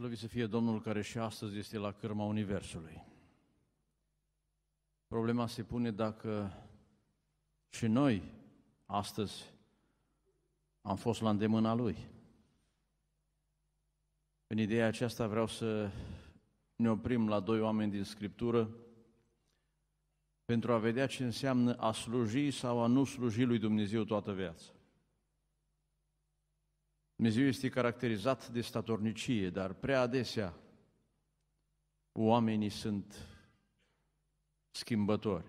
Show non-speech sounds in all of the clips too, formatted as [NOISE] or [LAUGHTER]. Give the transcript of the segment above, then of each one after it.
Slăvi să fie Domnul care și astăzi este la cârma Universului. Problema se pune dacă și noi astăzi am fost la îndemâna Lui. În ideea aceasta vreau să ne oprim la doi oameni din Scriptură pentru a vedea ce înseamnă a sluji sau a nu sluji lui Dumnezeu toată viața. Dumnezeu este caracterizat de statornicie, dar prea adesea oamenii sunt schimbători.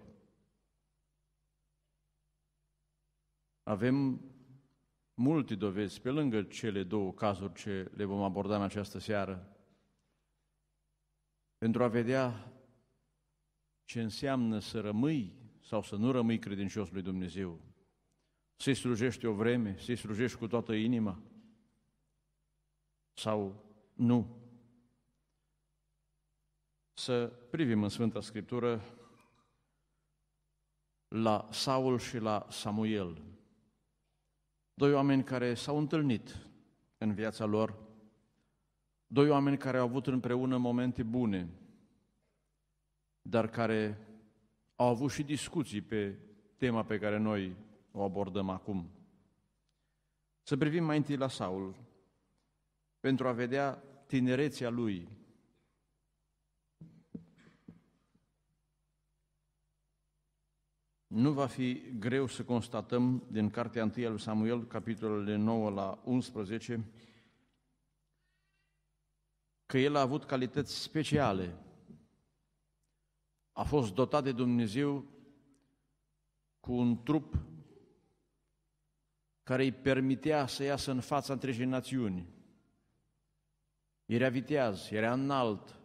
Avem multe dovezi, pe lângă cele două cazuri ce le vom aborda în această seară, pentru a vedea ce înseamnă să rămâi sau să nu rămâi credincios lui Dumnezeu, să-i slujești o vreme, să-i slujești cu toată inima, sau nu. Să privim în Sfânta Scriptură la Saul și la Samuel, doi oameni care s-au întâlnit în viața lor, doi oameni care au avut împreună momente bune, dar care au avut și discuții pe tema pe care noi o abordăm acum. Să privim mai întâi la Saul, pentru a vedea tinerețea lui. Nu va fi greu să constatăm din Cartea 1 lui Samuel, capitolele 9 la 11, că el a avut calități speciale. A fost dotat de Dumnezeu cu un trup care îi permitea să iasă în fața întregii națiuni era viteaz, era înalt.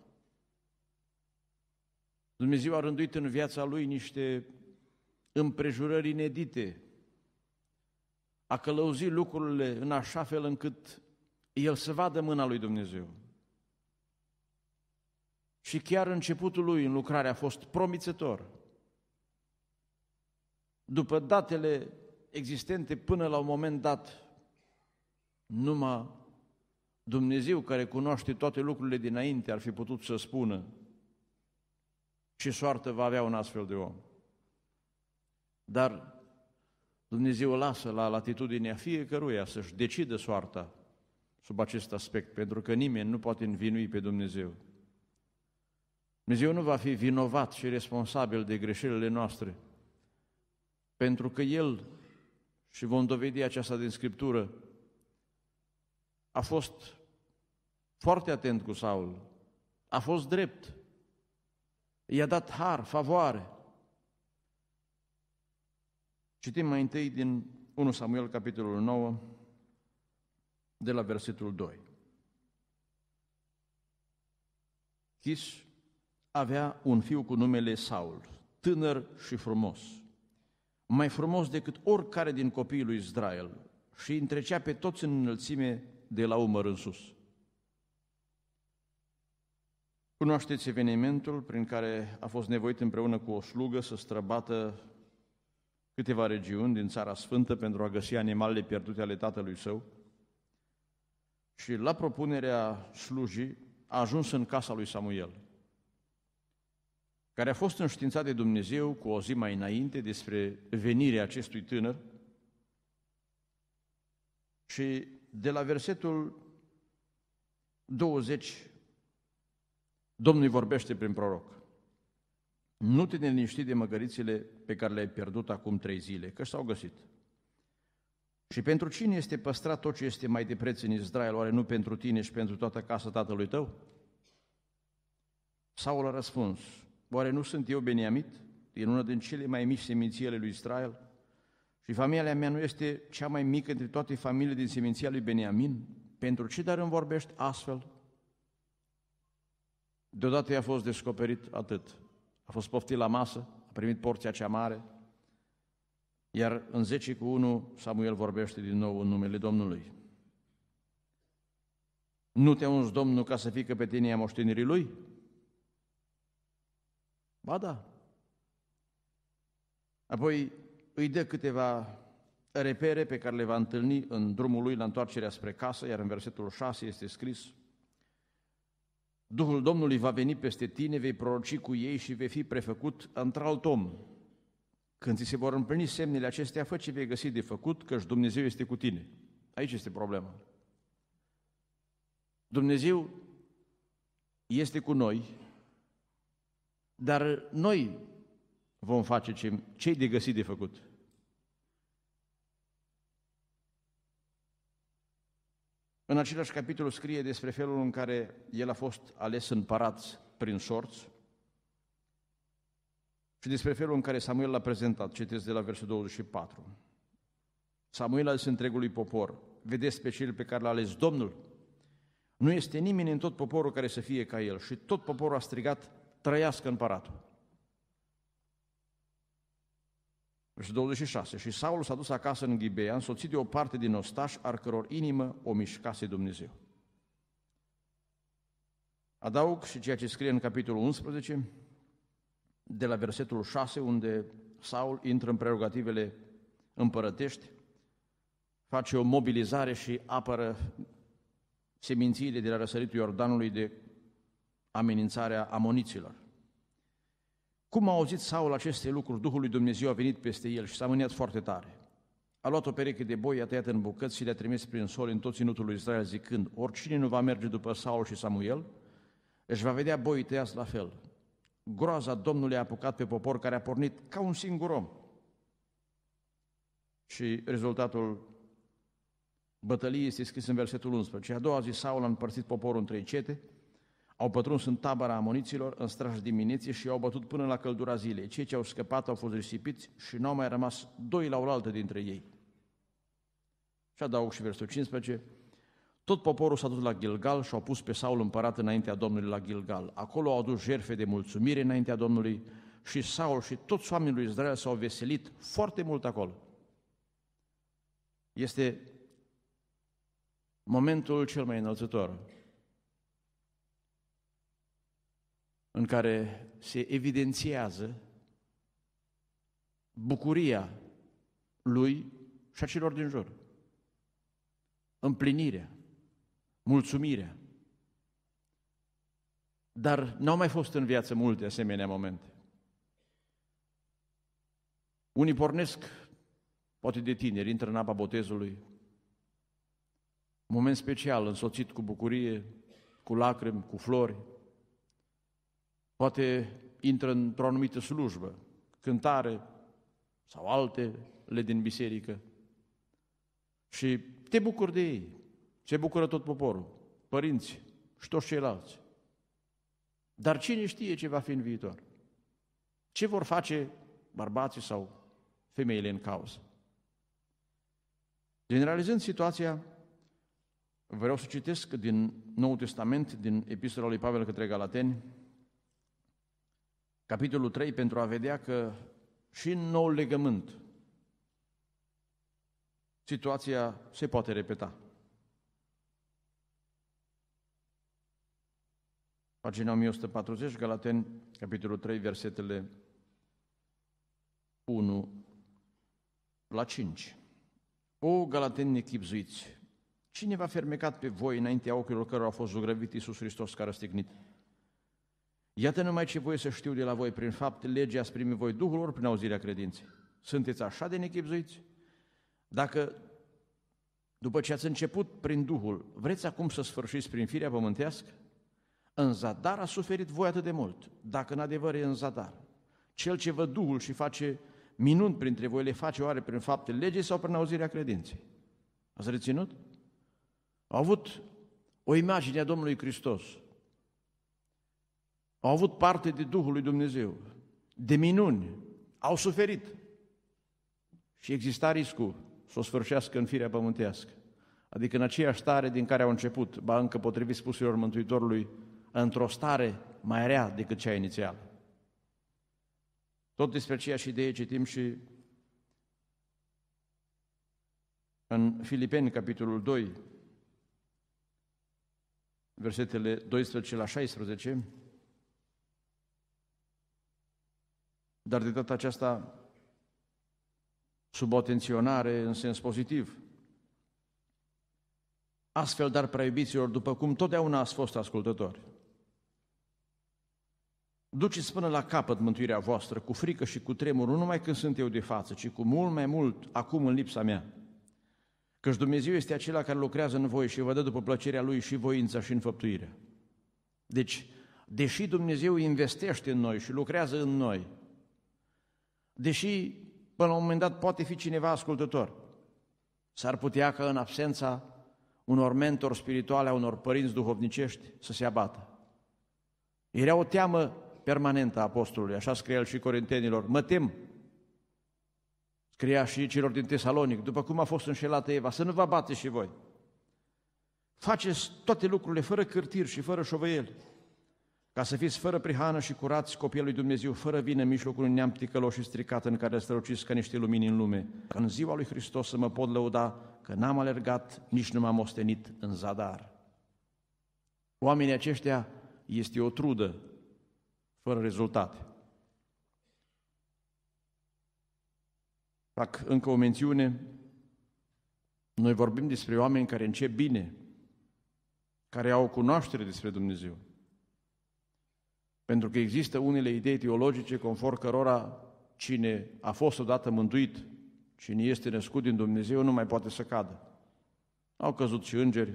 Dumnezeu a rânduit în viața lui niște împrejurări inedite. A călăuzit lucrurile în așa fel încât el să vadă mâna lui Dumnezeu. Și chiar începutul lui în lucrare a fost promițător. După datele existente până la un moment dat, numai Dumnezeu care cunoaște toate lucrurile dinainte ar fi putut să spună ce soartă va avea un astfel de om. Dar Dumnezeu lasă la latitudinea fiecăruia să-și decidă soarta sub acest aspect, pentru că nimeni nu poate învinui pe Dumnezeu. Dumnezeu nu va fi vinovat și responsabil de greșelile noastre, pentru că El, și vom dovedi aceasta din Scriptură, a fost foarte atent cu Saul, a fost drept, i-a dat har, favoare. Citim mai întâi din 1 Samuel, capitolul 9, de la versetul 2. Chis avea un fiu cu numele Saul, tânăr și frumos, mai frumos decât oricare din copiii lui Israel și întrecea pe toți în înălțime de la umăr în sus. Cunoașteți evenimentul prin care a fost nevoit împreună cu o slugă să străbată câteva regiuni din Țara Sfântă pentru a găsi animalele pierdute ale tatălui său și la propunerea slujii a ajuns în casa lui Samuel, care a fost înștiințat de Dumnezeu cu o zi mai înainte despre venirea acestui tânăr și de la versetul 20, Domnul îi vorbește prin proroc. Nu te neliniști de măgărițile pe care le-ai pierdut acum trei zile, că s-au găsit. Și pentru cine este păstrat tot ce este mai de preț în Israel, oare nu pentru tine și pentru toată casa tatălui tău? Saul a răspuns, oare nu sunt eu Beniamit, din una din cele mai mici seminții ale lui Israel? Și familia mea nu este cea mai mică dintre toate familiile din seminția lui Beniamin? Pentru ce dar îmi vorbești astfel? Deodată i-a fost descoperit atât. A fost poftit la masă, a primit porția cea mare, iar în 10 cu 1 Samuel vorbește din nou în numele Domnului. Nu te unzi Domnul ca să fii căpetenia moștenirii Lui? Ba da. Apoi îi dă câteva repere pe care le va întâlni în drumul lui la întoarcerea spre casă, iar în versetul 6 este scris Duhul Domnului va veni peste tine, vei proroci cu ei și vei fi prefăcut într-alt om. Când ți se vor împlini semnele acestea, fă ce vei găsi de făcut, căci Dumnezeu este cu tine. Aici este problema. Dumnezeu este cu noi, dar noi vom face ce, ce de găsit de făcut. În același capitol scrie despre felul în care el a fost ales în parați prin sorți și despre felul în care Samuel l-a prezentat, citesc de la versetul 24. Samuel a zis întregului popor, vedeți pe cel pe care l-a ales Domnul, nu este nimeni în tot poporul care să fie ca el și tot poporul a strigat, trăiască împăratul. și 26. Și Saul s-a dus acasă în Ghibea, însoțit de o parte din ostaș, ar căror inimă o mișcase Dumnezeu. Adaug și ceea ce scrie în capitolul 11, de la versetul 6, unde Saul intră în prerogativele împărătești, face o mobilizare și apără semințiile de la răsăritul Iordanului de amenințarea amoniților. Cum a auzit Saul aceste lucruri, Duhul lui Dumnezeu a venit peste el și s-a mâniat foarte tare. A luat o pereche de boi, a tăiat în bucăți și le-a trimis prin sol în tot ținutul lui Israel, zicând, oricine nu va merge după Saul și Samuel, își va vedea boi tăiați la fel. Groaza Domnului a apucat pe popor care a pornit ca un singur om. Și rezultatul bătăliei este scris în versetul 11. A doua zi Saul a împărțit poporul în trei cete, au pătruns în tabăra amoniților, în straj dimineții și i-au bătut până la căldura zilei. Cei ce au scăpat au fost risipiți și n-au mai rămas doi la oaltă dintre ei. Și adaug și versetul 15. Tot poporul s-a dus la Gilgal și au pus pe Saul împărat înaintea Domnului la Gilgal. Acolo au adus jerfe de mulțumire înaintea Domnului și Saul și toți oamenii lui Israel s-au veselit foarte mult acolo. Este momentul cel mai înălțător în care se evidențiază bucuria lui și a celor din jur. Împlinirea, mulțumirea. Dar n-au mai fost în viață multe asemenea momente. Unii pornesc, poate de tineri, intră în apa botezului, moment special, însoțit cu bucurie, cu lacrimi, cu flori, Poate intră într-o anumită slujbă, cântare sau altele din biserică și te bucuri de ei. Se bucură tot poporul, părinți și toți ceilalți. Dar cine știe ce va fi în viitor? Ce vor face bărbații sau femeile în cauză? Generalizând situația, vreau să citesc din Noul Testament, din Epistola lui Pavel către Galateni, capitolul 3, pentru a vedea că și în nou legământ situația se poate repeta. Pagina 1140, Galaten capitolul 3, versetele 1 la 5. O, galateni nechipzuiți, cine v-a fermecat pe voi înaintea ochilor cărora a fost zugrăvit Iisus Hristos care a stignit? Iată numai ce voi să știu de la voi, prin fapt legea ați primit voi Duhul ori prin auzirea credinței. Sunteți așa de nechipzuiți? Dacă după ce ați început prin Duhul, vreți acum să sfârșiți prin firea pământească? În zadar a suferit voi atât de mult, dacă în adevăr e în zadar. Cel ce vă Duhul și face minuni printre voi, le face oare prin fapte legii sau prin auzirea credinței? Ați reținut? Au avut o imagine a Domnului Hristos – au avut parte de Duhul lui Dumnezeu, de minuni, au suferit și exista riscul să o sfârșească în firea pământească. Adică în aceeași stare din care au început, ba încă potrivit spusilor Mântuitorului, într-o stare mai rea decât cea inițială. Tot despre aceeași idee citim și în Filipeni, capitolul 2, versetele 12 la 16, dar de data aceasta sub o tensionare în sens pozitiv. Astfel, dar prea iubiților, după cum totdeauna ați fost ascultători, duceți până la capăt mântuirea voastră cu frică și cu tremur, nu numai când sunt eu de față, ci cu mult mai mult acum în lipsa mea. Căci Dumnezeu este acela care lucrează în voi și vă dă după plăcerea Lui și voința și înfăptuirea. Deci, deși Dumnezeu investește în noi și lucrează în noi, Deși, până la un moment dat, poate fi cineva ascultător. S-ar putea că în absența unor mentori spirituale, a unor părinți duhovnicești, să se abată. Era o teamă permanentă a apostolului, așa scrie el și corintenilor. Mă tem, scria și celor din Tesalonic, după cum a fost înșelată Eva, să nu vă bateți și voi. Faceți toate lucrurile fără cârtiri și fără șovăieli, ca să fiți fără prihană și curați copiii lui Dumnezeu, fără vină în mijlocul unui neam ticălos și stricat în care străluciți ca niște lumini în lume, ca în ziua lui Hristos să mă pot lăuda că n-am alergat, nici nu m-am ostenit în zadar. Oamenii aceștia este o trudă, fără rezultate. Fac încă o mențiune, noi vorbim despre oameni care încep bine, care au cunoaștere despre Dumnezeu, pentru că există unele idei teologice conform cărora cine a fost odată mântuit, cine este născut din Dumnezeu, nu mai poate să cadă. Au căzut și îngeri,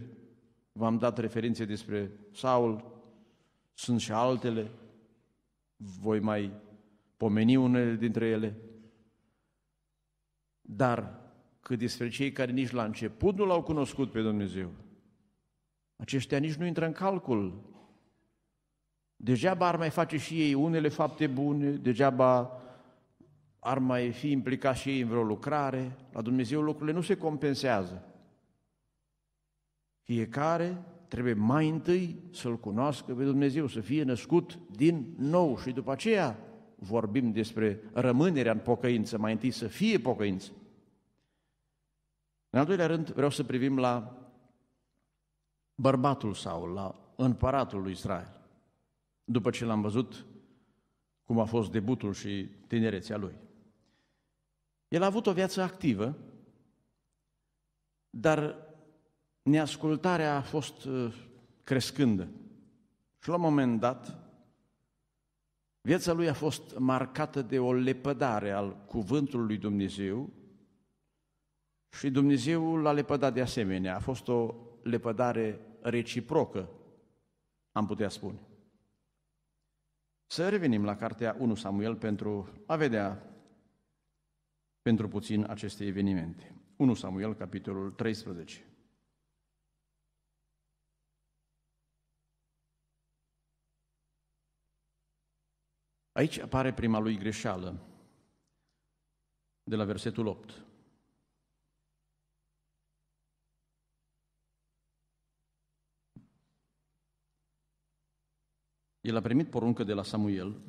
v-am dat referințe despre Saul, sunt și altele, voi mai pomeni unele dintre ele. Dar cât despre cei care nici la început nu l-au cunoscut pe Dumnezeu, aceștia nici nu intră în calcul Degeaba ar mai face și ei unele fapte bune, degeaba ar mai fi implicat și ei în vreo lucrare. La Dumnezeu lucrurile nu se compensează. Fiecare trebuie mai întâi să-L cunoască pe Dumnezeu, să fie născut din nou și după aceea vorbim despre rămânerea în pocăință, mai întâi să fie pocăință. În al doilea rând, vreau să privim la bărbatul sau la împăratul lui Israel după ce l-am văzut cum a fost debutul și tinerețea lui. El a avut o viață activă, dar neascultarea a fost uh, crescândă. Și la un moment dat, viața lui a fost marcată de o lepădare al cuvântului lui Dumnezeu și Dumnezeu l-a lepădat de asemenea. A fost o lepădare reciprocă, am putea spune. Să revenim la cartea 1 Samuel pentru a vedea pentru puțin aceste evenimente. 1 Samuel, capitolul 13. Aici apare prima lui greșeală, de la versetul 8. El a primit poruncă de la Samuel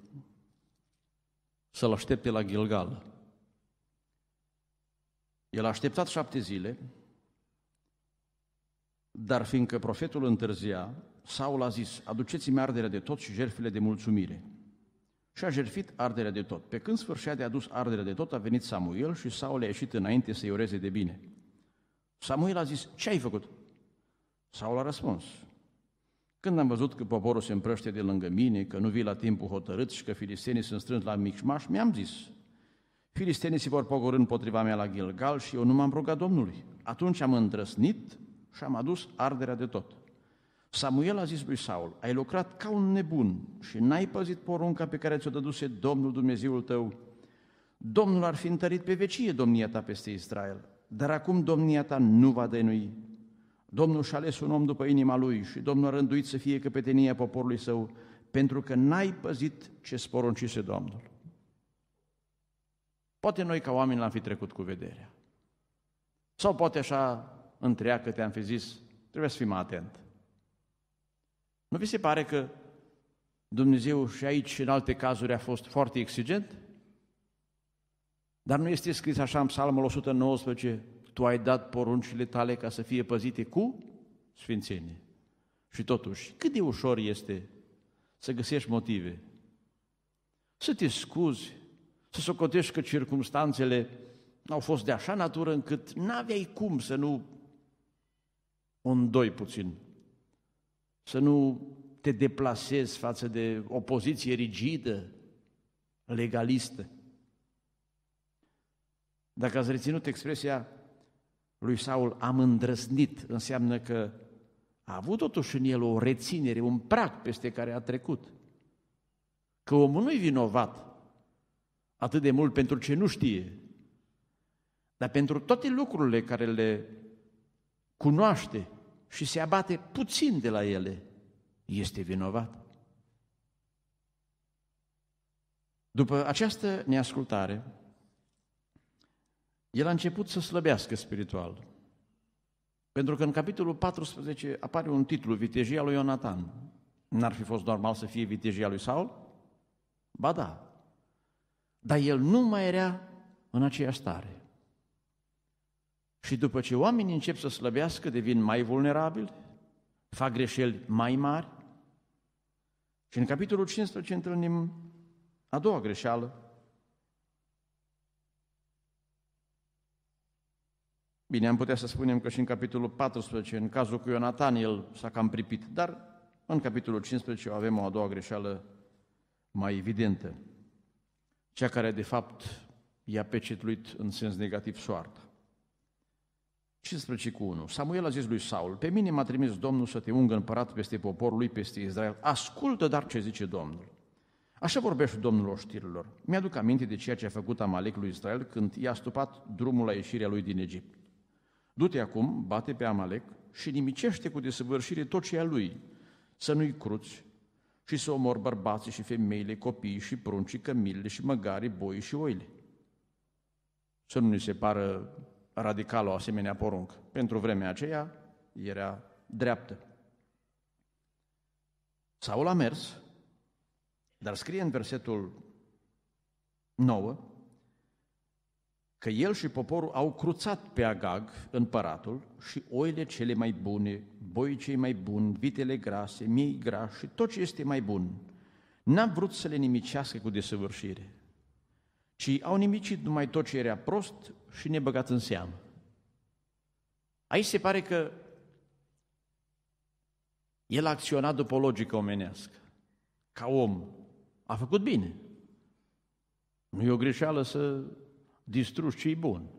să-l aștepte la Gilgal. El a așteptat șapte zile, dar fiindcă profetul întârzia, Saul a zis, aduceți-mi arderea de tot și jertfele de mulțumire. Și a jertfit arderea de tot. Pe când sfârșea de adus arderea de tot, a venit Samuel și Saul a ieșit înainte să-i ureze de bine. Samuel a zis, ce ai făcut? Saul a răspuns, când am văzut că poporul se împrăște de lângă mine, că nu vii la timpul hotărât și că filistenii sunt strânși la micșmaș, mi-am zis, filistenii se vor pogorâ împotriva mea la Gilgal și eu nu m-am rugat Domnului. Atunci am îndrăsnit și am adus arderea de tot. Samuel a zis lui Saul, ai lucrat ca un nebun și n-ai păzit porunca pe care ți-o dăduse Domnul Dumnezeul tău. Domnul ar fi întărit pe vecie domnia ta peste Israel, dar acum domnia ta nu va dăinui Domnul și-a ales un om după inima lui și Domnul a rânduit să fie căpetenia poporului său, pentru că n-ai păzit ce sporuncise Domnul. Poate noi ca oameni l-am fi trecut cu vederea. Sau poate așa întreagă te-am fi zis, trebuie să fim atent. Nu vi se pare că Dumnezeu și aici și în alte cazuri a fost foarte exigent? Dar nu este scris așa în Psalmul 119, tu ai dat poruncile tale ca să fie păzite cu sfințenie. Și totuși, cât de ușor este să găsești motive, să te scuzi, să socotești că circumstanțele au fost de așa natură încât n-aveai cum să nu îndoi puțin, să nu te deplasezi față de o poziție rigidă, legalistă. Dacă ați reținut expresia lui Saul, am îndrăznit, înseamnă că a avut totuși în el o reținere, un prag peste care a trecut. Că omul nu-i vinovat atât de mult pentru ce nu știe, dar pentru toate lucrurile care le cunoaște și se abate puțin de la ele, este vinovat. După această neascultare, el a început să slăbească spiritual. Pentru că în capitolul 14 apare un titlu, Vitejia lui Ionatan. N-ar fi fost normal să fie vitejia lui Saul? Ba da. Dar el nu mai era în aceeași stare. Și după ce oamenii încep să slăbească, devin mai vulnerabili, fac greșeli mai mari. Și în capitolul 15 întâlnim a doua greșeală, Bine, am putea să spunem că și în capitolul 14, în cazul cu Ionatan, el s-a cam pripit, dar în capitolul 15 avem o a doua greșeală mai evidentă, cea care de fapt i-a pecetluit în sens negativ soarta. 15 cu 1. Samuel a zis lui Saul, pe mine m-a trimis Domnul să te ungă împărat peste poporul lui, peste Israel. Ascultă dar ce zice Domnul. Așa vorbește Domnul oștirilor. Mi-aduc aminte de ceea ce a făcut Amalek lui Israel când i-a stupat drumul la ieșirea lui din Egipt. Du-te acum, bate pe Amalek și nimicește cu desăvârșire tot ce e a lui, să nu-i cruți și să omor bărbații și femeile, copiii și pruncii, cămilele și măgari, boi și oile. Să nu ne se pară radical o asemenea poruncă. Pentru vremea aceea era dreaptă. Saul a mers, dar scrie în versetul 9, că el și poporul au cruțat pe Agag, împăratul, și oile cele mai bune, boii cei mai buni, vitele grase, miei grași și tot ce este mai bun. N-am vrut să le nimicească cu desăvârșire, ci au nimicit numai tot ce era prost și nebăgat în seamă. Aici se pare că el a acționat după logică omenească. Ca om, a făcut bine. Nu e o greșeală să distrus cei buni.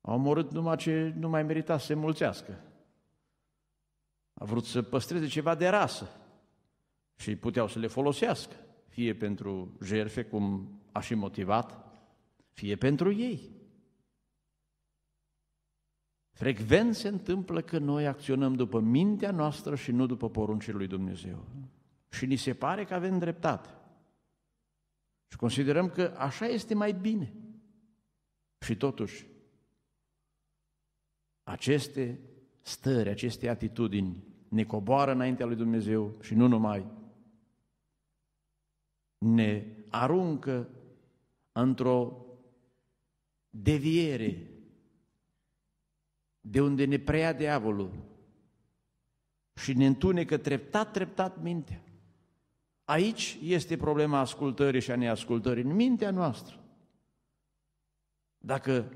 Au omorât numai ce nu mai merita să se mulțească. A vrut să păstreze ceva de rasă și puteau să le folosească, fie pentru jerfe, cum a și motivat, fie pentru ei. Frecvent se întâmplă că noi acționăm după mintea noastră și nu după poruncile lui Dumnezeu. Și ni se pare că avem dreptate. Și considerăm că așa este mai bine. Și totuși, aceste stări, aceste atitudini ne coboară înaintea lui Dumnezeu și nu numai. Ne aruncă într-o deviere de unde ne preia diavolul și ne întunecă treptat, treptat mintea. Aici este problema ascultării și a neascultării, în mintea noastră. Dacă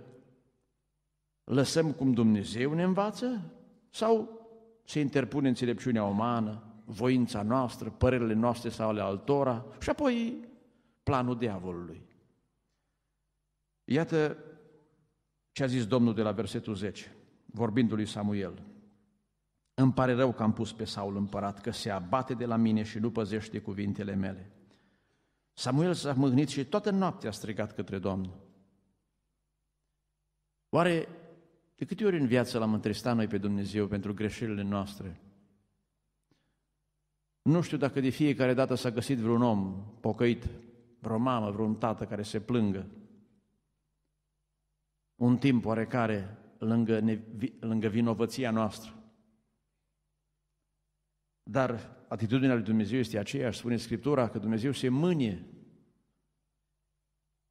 lăsăm cum Dumnezeu ne învață sau se interpune înțelepciunea umană, voința noastră, părerile noastre sau ale altora și apoi planul diavolului. Iată ce a zis Domnul de la versetul 10, vorbindu-lui Samuel – îmi pare rău că am pus pe Saul împărat, că se abate de la mine și nu păzește cuvintele mele. Samuel s-a mâhnit și toată noaptea a strigat către Domnul. Oare de câte ori în viață l-am întristat noi pe Dumnezeu pentru greșelile noastre? Nu știu dacă de fiecare dată s-a găsit vreun om pocăit, vreo mamă, vreun tată care se plângă. Un timp oarecare lângă, lângă vinovăția noastră. Dar atitudinea lui Dumnezeu este aceeași, spune Scriptura, că Dumnezeu se mânie.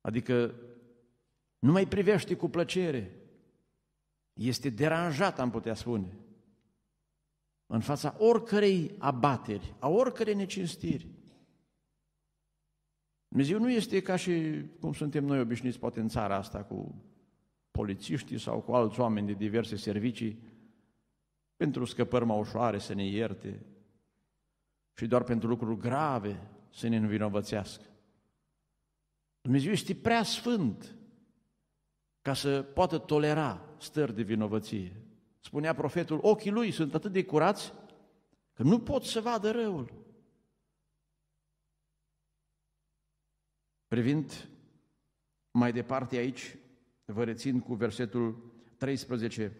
Adică nu mai privește cu plăcere. Este deranjat, am putea spune, în fața oricărei abateri, a oricărei necinstiri. Dumnezeu nu este ca și cum suntem noi obișnuiți, poate în țara asta, cu polițiștii sau cu alți oameni de diverse servicii, pentru scăpări mai ușoare să ne ierte, și doar pentru lucruri grave să ne învinovățească. Dumnezeu este prea sfânt ca să poată tolera stări de vinovăție. Spunea profetul, ochii lui sunt atât de curați că nu pot să vadă răul. Privind mai departe aici, vă rețin cu versetul 13,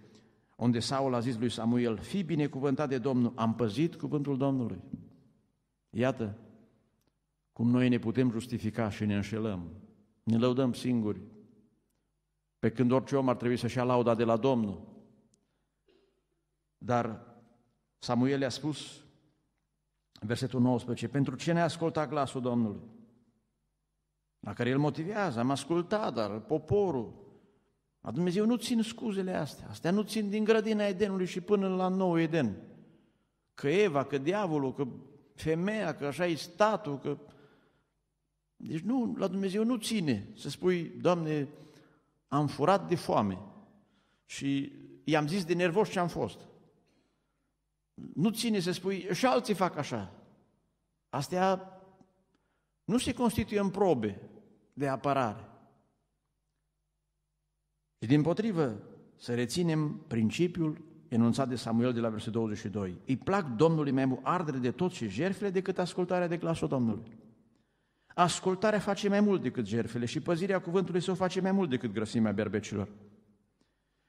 unde Saul a zis lui Samuel, fi binecuvântat de Domnul, am păzit cuvântul Domnului. Iată cum noi ne putem justifica și ne înșelăm. Ne lăudăm singuri, pe când orice om ar trebui să-și ia lauda de la Domnul. Dar Samuel i-a spus, versetul 19, pentru ce ne-a ascultat glasul Domnului? La care el motivează, am ascultat, dar poporul, la Dumnezeu nu țin scuzele astea, astea nu țin din grădina Edenului și până la nou Eden. Că Eva, că diavolul, că femeia, că așa e statul, că... Deci nu, la Dumnezeu nu ține să spui, Doamne, am furat de foame și i-am zis de nervos ce am fost. Nu ține să spui, și alții fac așa. Astea nu se constituie în probe de apărare. Și din potrivă, să reținem principiul enunțat de Samuel de la versetul 22. Îi plac Domnului mai mult ardere de tot și jertfele decât ascultarea de glasul Domnului. Ascultarea face mai mult decât jertfele și păzirea cuvântului său face mai mult decât grăsimea berbecilor.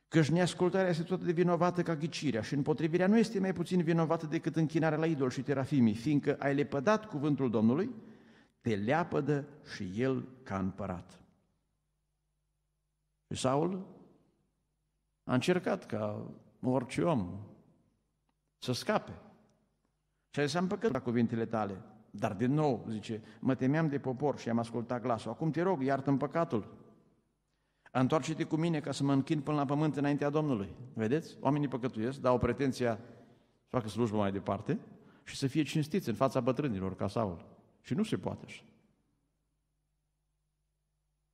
Căci neascultarea este tot de vinovată ca ghicirea și împotrivirea nu este mai puțin vinovată decât închinarea la idol și terafimii, fiindcă ai lepădat cuvântul Domnului, te leapădă și el ca împărat. Și Saul a încercat ca orice om să scape. Și a zis, am păcat la cuvintele tale. Dar din nou, zice, mă temeam de popor și am ascultat glasul. Acum te rog, iartă-mi păcatul. Întoarce-te cu mine ca să mă închin până la pământ înaintea Domnului. Vedeți? Oamenii păcătuiesc, dar au pretenția să facă slujbă mai departe și să fie cinstiți în fața bătrânilor ca Saul. Și nu se poate așa.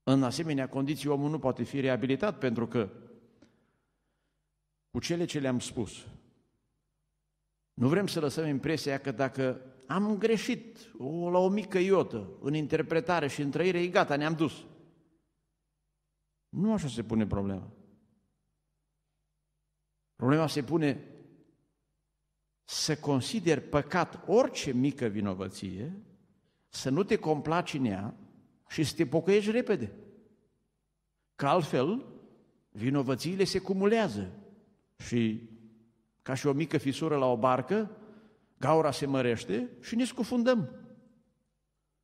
În asemenea condiții omul nu poate fi reabilitat pentru că cu cele ce le-am spus. Nu vrem să lăsăm impresia că dacă am greșit o, la o mică iotă în interpretare și în trăire, e gata, ne-am dus. Nu așa se pune problema. Problema se pune să consider păcat orice mică vinovăție, să nu te complaci în ea și să te pocăiești repede. Că altfel, vinovățiile se cumulează și ca și o mică fisură la o barcă, gaura se mărește și ne scufundăm.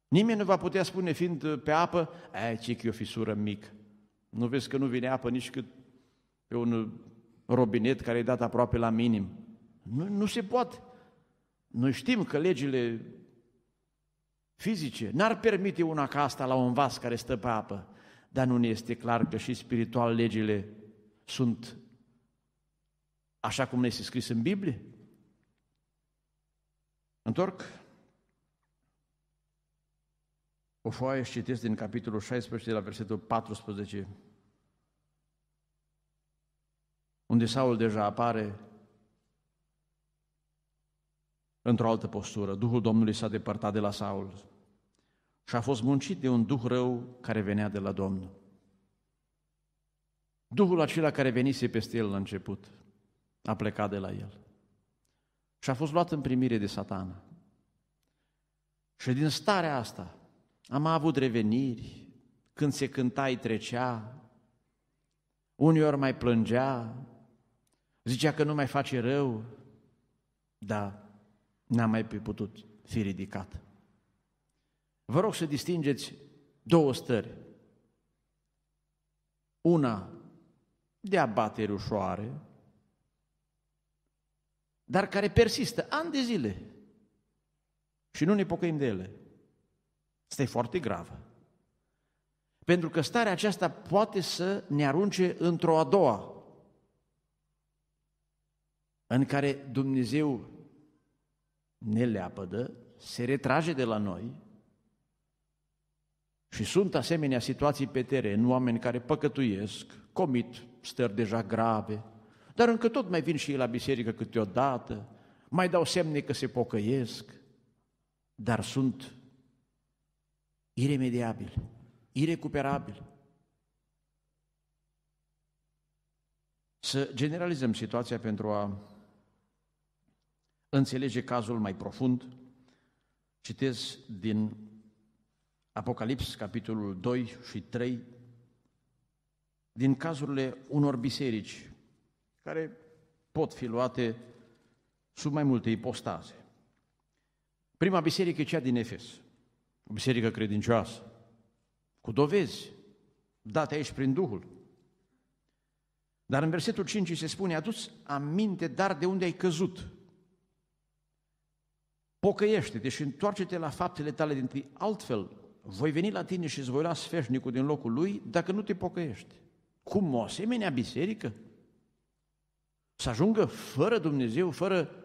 Nimeni nu va putea spune, fiind pe apă, aia ce e o fisură mică. Nu vezi că nu vine apă nici cât pe un robinet care e dat aproape la minim. Nu, nu se poate. Noi știm că legile fizice n-ar permite una ca asta la un vas care stă pe apă, dar nu ne este clar că și spiritual legile sunt așa cum ne este scris în Biblie? Întorc o foaie și citesc din capitolul 16, la versetul 14, unde Saul deja apare într-o altă postură. Duhul Domnului s-a depărtat de la Saul și a fost muncit de un duh rău care venea de la Domnul. Duhul acela care venise peste el la început a plecat de la el. Și a fost luat în primire de satana. Și din starea asta am avut reveniri, când se cânta îi trecea, uneori mai plângea, zicea că nu mai face rău, dar n-a mai putut fi ridicat. Vă rog să distingeți două stări. Una de abateri ușoare, dar care persistă ani de zile și nu ne pocăim de ele. Asta e foarte gravă. Pentru că starea aceasta poate să ne arunce într-o a doua, în care Dumnezeu ne leapădă, se retrage de la noi și sunt asemenea situații pe teren, oameni care păcătuiesc, comit stări deja grave, dar încă tot mai vin și ei la biserică câteodată, mai dau semne că se pocăiesc, dar sunt iremediabil, irecuperabil. Să generalizăm situația pentru a înțelege cazul mai profund. Citez din Apocalips, capitolul 2 și 3, din cazurile unor biserici care pot fi luate sub mai multe ipostaze. Prima biserică e cea din Efes, o biserică credincioasă, cu dovezi date aici prin Duhul. Dar în versetul 5 se spune, adu-ți aminte, dar de unde ai căzut? Pocăiește-te și întoarce-te la faptele tale din tâi. Altfel, voi veni la tine și îți voi lua sfeșnicul din locul lui dacă nu te pocăiești. Cum o asemenea biserică să ajungă fără Dumnezeu, fără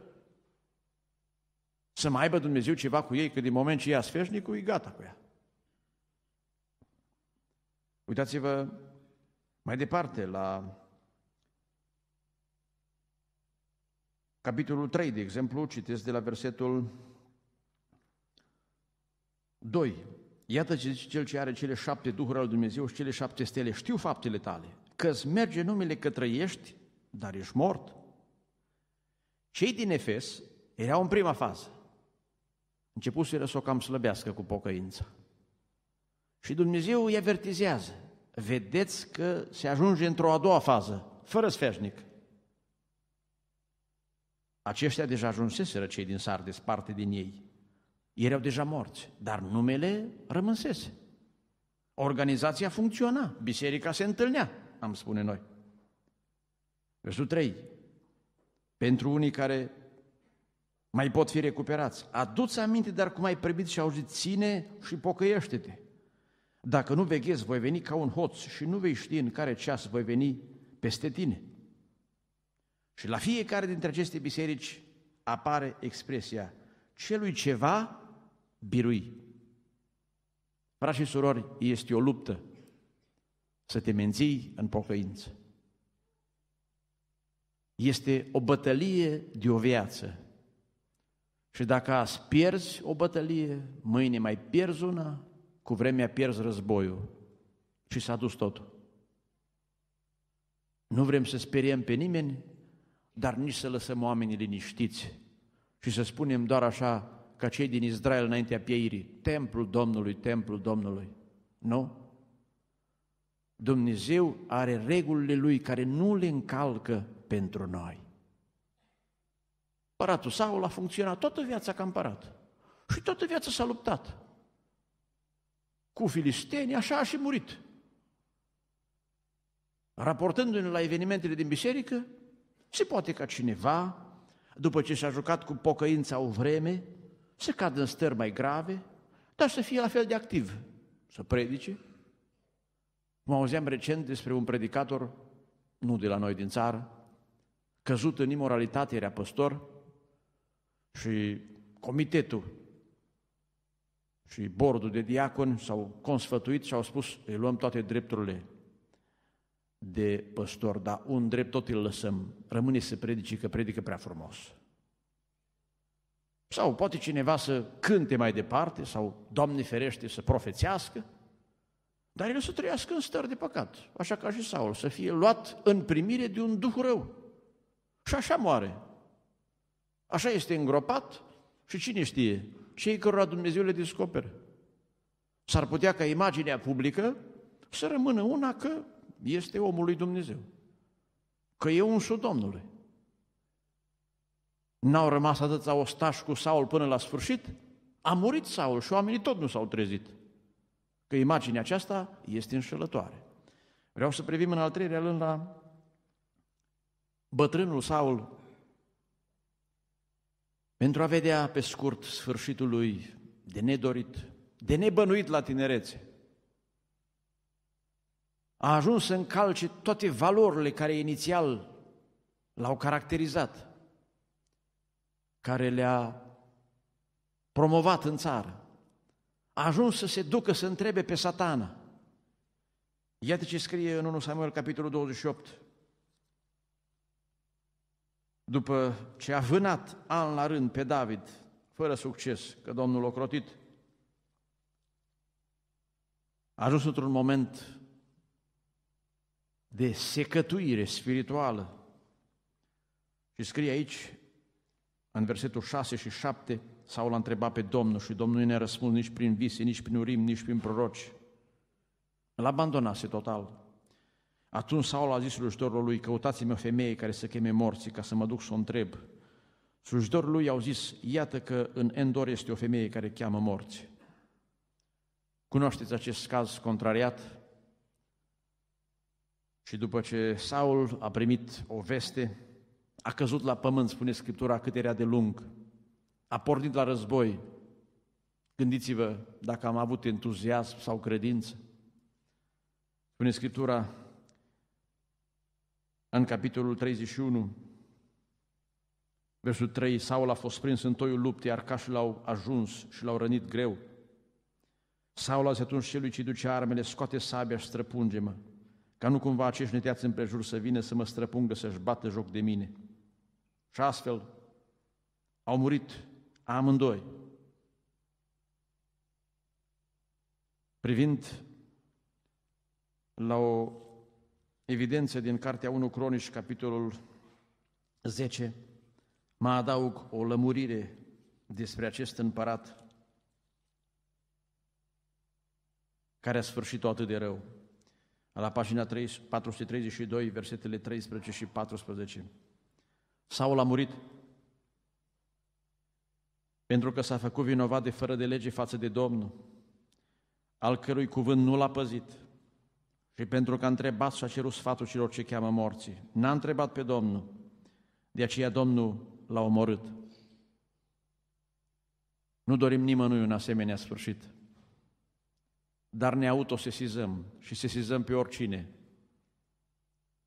să mai aibă Dumnezeu ceva cu ei, că din moment ce e sfeșnicul, e gata cu ea. Uitați-vă mai departe la capitolul 3, de exemplu, citesc de la versetul 2. Iată ce zice cel ce are cele șapte duhuri al Dumnezeu și cele șapte stele. Știu faptele tale, că îți merge numele că trăiești dar ești mort. Cei din Efes erau în prima fază. Începuseră să o cam slăbească cu pocăință. Și Dumnezeu îi avertizează. Vedeți că se ajunge într-o a doua fază, fără sfeșnic. Aceștia deja ajunseseră cei din Sardes, parte din Ei erau deja morți, dar numele rămânsese. Organizația funcționa, biserica se întâlnea, am spune noi. Versul 3. Pentru unii care mai pot fi recuperați. Aduți aminte, dar cum ai primit și auzit, ține și pocăiește-te. Dacă nu veghezi, voi veni ca un hoț și nu vei ști în care ceas voi veni peste tine. Și la fiecare dintre aceste biserici apare expresia celui ceva birui. Frați și surori, este o luptă să te menții în pocăință este o bătălie de o viață. Și dacă azi pierzi o bătălie, mâine mai pierzi una, cu vremea pierzi războiul. Și s-a dus totul. Nu vrem să speriem pe nimeni, dar nici să lăsăm oamenii liniștiți și să spunem doar așa ca cei din Israel înaintea pieirii, templul Domnului, templul Domnului. Nu? Dumnezeu are regulile Lui care nu le încalcă pentru noi. Împăratul Saul a funcționat toată viața ca împărat. Și toată viața s-a luptat. Cu filisteni, așa a și murit. Raportându-ne la evenimentele din biserică, se poate ca cineva, după ce s-a jucat cu pocăința o vreme, să cadă în stări mai grave, dar să fie la fel de activ, să predice. Mă auzeam recent despre un predicator, nu de la noi din țară, căzut în imoralitate, era păstor și comitetul și bordul de diacon s-au consfătuit și au spus, îi luăm toate drepturile de păstor, dar un drept tot îl lăsăm, rămâne să predice, că predică prea frumos. Sau poate cineva să cânte mai departe, sau, Doamne ferește, să profețească, dar el să trăiască în stări de păcat, așa ca și Saul, să fie luat în primire de un duh rău. Și așa moare. Așa este îngropat și cine știe? Cei cărora Dumnezeu le descoperă. S-ar putea ca imaginea publică să rămână una că este omul lui Dumnezeu. Că e unsul Domnului. N-au rămas atâția ostași cu Saul până la sfârșit? A murit Saul și oamenii tot nu s-au trezit. Că imaginea aceasta este înșelătoare. Vreau să privim în al treilea rând la bătrânul Saul, pentru a vedea pe scurt sfârșitul lui de nedorit, de nebănuit la tinerețe, a ajuns să încalce toate valorile care inițial l-au caracterizat, care le-a promovat în țară. A ajuns să se ducă să întrebe pe satana. Iată ce scrie în 1 Samuel, capitolul 28, după ce a vânat an la rând pe David, fără succes, că Domnul l-a crotit, a ajuns într-un moment de secătuire spirituală. Și scrie aici, în versetul 6 și 7, sau l-a întrebat pe Domnul și Domnul nu ne-a răspuns nici prin vise, nici prin urim, nici prin proroci. Îl abandonase total. Atunci Saul a zis slujitorilor lui, căutați-mi o femeie care să cheme morții ca să mă duc să o întreb. Slujitorul lui au zis, iată că în Endor este o femeie care cheamă morți. Cunoașteți acest caz contrariat? Și după ce Saul a primit o veste, a căzut la pământ, spune Scriptura, cât era de lung. A pornit la război. Gândiți-vă dacă am avut entuziasm sau credință. Spune Scriptura, în capitolul 31, versul 3, Saul a fost prins în toiul luptei, arcașii l-au ajuns și l-au rănit greu. Saul a zis atunci celui ce duce armele, scoate sabia și străpunge-mă, ca nu cumva acești neteați împrejur să vină să mă străpungă, să-și bată joc de mine. Și astfel au murit amândoi. Privind la o evidențe din Cartea 1 Cronici, capitolul 10, mă adaug o lămurire despre acest împărat care a sfârșit-o atât de rău. La pagina 432, versetele 13 și 14. Saul a murit pentru că s-a făcut vinovat de fără de lege față de Domnul, al cărui cuvânt nu l-a păzit, și pentru că a întrebat și a cerut sfatul celor ce cheamă morții. N-a întrebat pe Domnul, de aceea Domnul l-a omorât. Nu dorim nimănui un asemenea sfârșit, dar ne autosesizăm și sesizăm pe oricine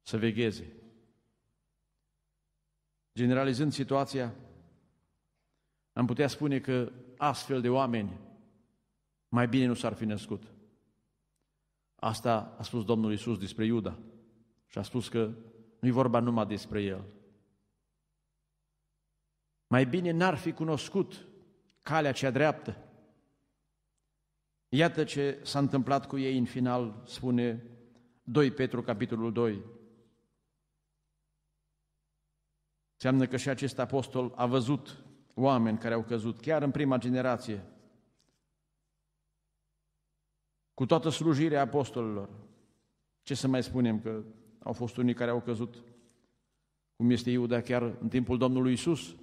să vegheze. Generalizând situația, am putea spune că astfel de oameni mai bine nu s-ar fi născut. Asta a spus Domnul Isus despre Iuda. Și a spus că nu-i vorba numai despre el. Mai bine n-ar fi cunoscut calea cea dreaptă. Iată ce s-a întâmplat cu ei în final, spune 2 Petru, capitolul 2. Înseamnă că și acest apostol a văzut oameni care au căzut, chiar în prima generație, cu toată slujirea apostolilor. Ce să mai spunem, că au fost unii care au căzut, cum este Iuda chiar în timpul Domnului Isus.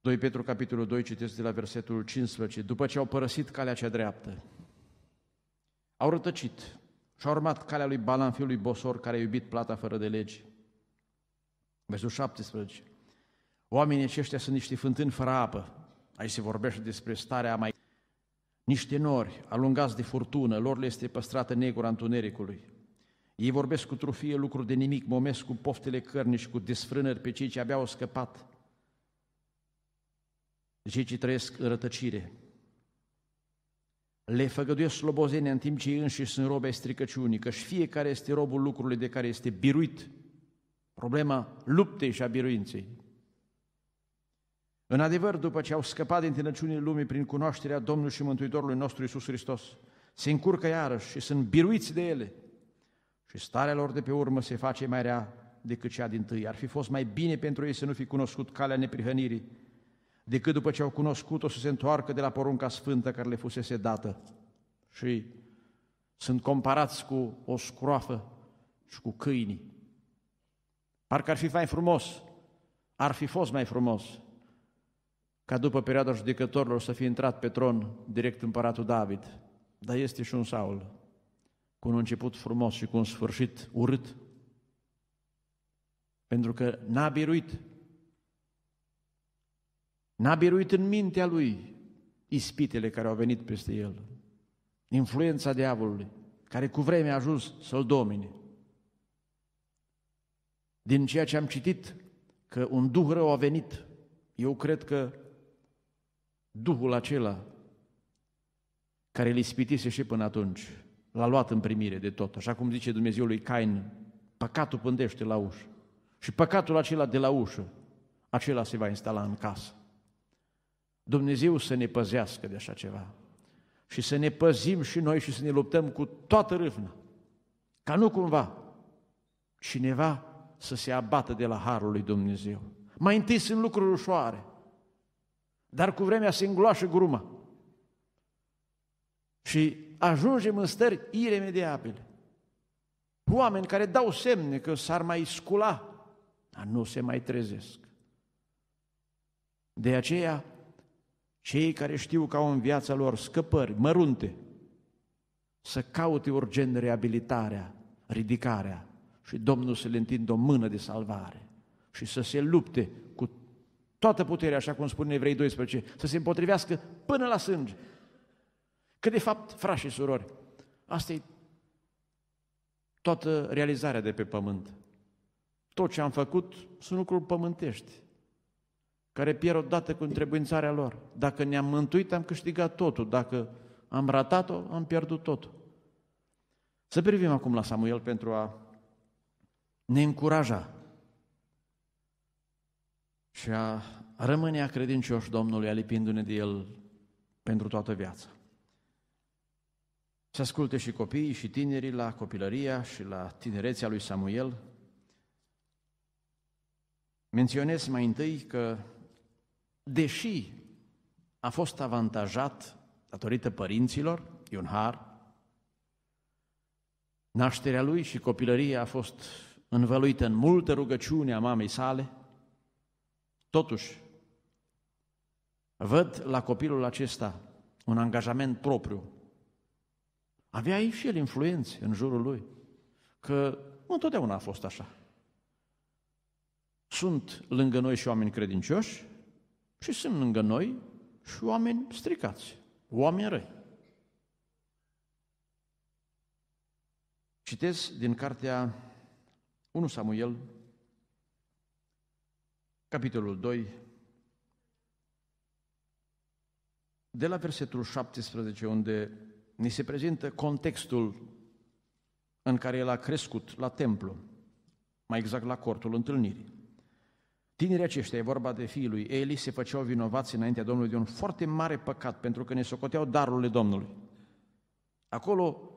2 Petru, capitolul 2, citesc de la versetul 15. După ce au părăsit calea cea dreaptă, au rătăcit și au urmat calea lui Balan, fiul lui Bosor, care a iubit plata fără de legi. Versul 17. Oamenii aceștia sunt niște fântâni fără apă. Aici se vorbește despre starea mai niște nori alungați de furtună, lor le este păstrată negura întunericului. Ei vorbesc cu trufie lucruri de nimic, momesc cu poftele cărni și cu desfrânări pe cei ce abia au scăpat, de cei ce trăiesc în rătăcire. Le făgăduiesc slobozenia în timp ce ei înșiși sunt robe stricăciunii, că și fiecare este robul lucrurilor de care este biruit. Problema luptei și a biruinței. În adevăr, după ce au scăpat din tinăciunile lumii prin cunoașterea Domnului și Mântuitorului nostru Isus Hristos, se încurcă iarăși și sunt biruiți de ele. Și starea lor de pe urmă se face mai rea decât cea din tâi. Ar fi fost mai bine pentru ei să nu fi cunoscut calea neprihănirii, decât după ce au cunoscut-o să se întoarcă de la porunca sfântă care le fusese dată. Și sunt comparați cu o scroafă și cu câinii. Parcă ar fi mai frumos, ar fi fost mai frumos ca după perioada judecătorilor să fie intrat pe tron direct împăratul David, dar este și un Saul, cu un început frumos și cu un sfârșit urât, pentru că n-a biruit, n-a biruit în mintea lui ispitele care au venit peste el, influența diavolului, care cu vreme a ajuns să-l domine. Din ceea ce am citit, că un duh rău a venit, eu cred că Duhul acela care îl ispitise și până atunci, l-a luat în primire de tot, așa cum zice Dumnezeu lui Cain, păcatul pândește la ușă și păcatul acela de la ușă, acela se va instala în casă. Dumnezeu să ne păzească de așa ceva și să ne păzim și noi și să ne luptăm cu toată râvna, ca nu cumva cineva să se abată de la Harul lui Dumnezeu. Mai întâi sunt lucruri ușoare, dar cu vremea se îngloașă gruma. Și ajungem în stări iremediabile. Oameni care dau semne că s-ar mai scula, dar nu se mai trezesc. De aceea, cei care știu că au în viața lor scăpări mărunte, să caute urgent reabilitarea, ridicarea și Domnul să le întindă o mână de salvare și să se lupte toată puterea, așa cum spune Evrei 12, să se împotrivească până la sânge. Că de fapt, frați și surori, asta e toată realizarea de pe pământ. Tot ce am făcut sunt lucruri pământești, care pierd odată cu întrebuințarea lor. Dacă ne-am mântuit, am câștigat totul. Dacă am ratat-o, am pierdut totul. Să privim acum la Samuel pentru a ne încuraja și a rămâne a credincioși Domnului, alipindu-ne de El pentru toată viața. Să asculte și copiii și tinerii la copilăria și la tinerețea lui Samuel. Menționez mai întâi că, deși a fost avantajat datorită părinților, e un har, nașterea lui și copilăria a fost învăluită în multă rugăciune a mamei sale, Totuși, văd la copilul acesta un angajament propriu. Avea și el influențe în jurul lui, că nu întotdeauna a fost așa. Sunt lângă noi și oameni credincioși și sunt lângă noi și oameni stricați, oameni răi. Citesc din cartea 1 Samuel capitolul 2, de la versetul 17, unde ni se prezintă contextul în care el a crescut la templu, mai exact la cortul întâlnirii. Tinerii aceștia, e vorba de fiii lui Eli, se făceau vinovați înaintea Domnului de un foarte mare păcat, pentru că ne socoteau darurile Domnului. Acolo